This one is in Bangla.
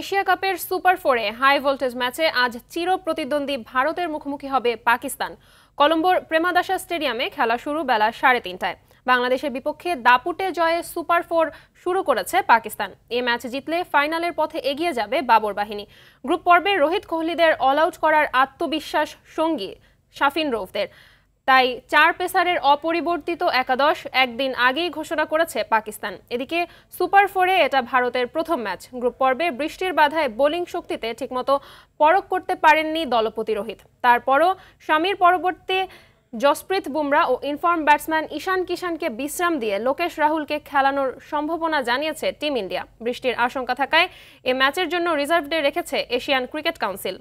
এশিয়া কাপের সুপার ফোরে হাই ভোল্টেজ ম্যাচে আজ চির প্রতিদ্বন্দ্বী ভারতের মুখোমুখি হবে পাকিস্তান কলম্বোর প্রেমাদাসা স্টেডিয়ামে খেলা শুরু বেলা সাড়ে তিনটায় বাংলাদেশের বিপক্ষে দাপুটে জয়ে সুপার ফোর শুরু করেছে পাকিস্তান এ ম্যাচ জিতলে ফাইনালের পথে এগিয়ে যাবে বাবর বাহিনী গ্রুপ পর্বে রোহিত কোহলিদের অল আউট করার আত্মবিশ্বাস সঙ্গী শাফিন রৌফদের তাই চার পেসারের অপরিবর্তিত একাদশ একদিন আগেই ঘোষণা করেছে পাকিস্তান এদিকে সুপার ফোরে এটা ভারতের প্রথম ম্যাচ গ্রুপ পর্বে বৃষ্টির বাধায় বোলিং শক্তিতে ঠিকমতো পরক করতে পারেননি দলপতি রোহিত তারপরও স্বামীর পরবর্তী জসপ্রীত বুমরা ও ইনফর্ম ব্যাটসম্যান ঈশান কিষানকে বিশ্রাম দিয়ে লোকেশ রাহুলকে খেলানোর সম্ভাবনা জানিয়েছে টিম ইন্ডিয়া বৃষ্টির আশঙ্কা থাকায় এ ম্যাচের জন্য রিজার্ভ ডে রেখেছে এশিয়ান ক্রিকেট কাউন্সিল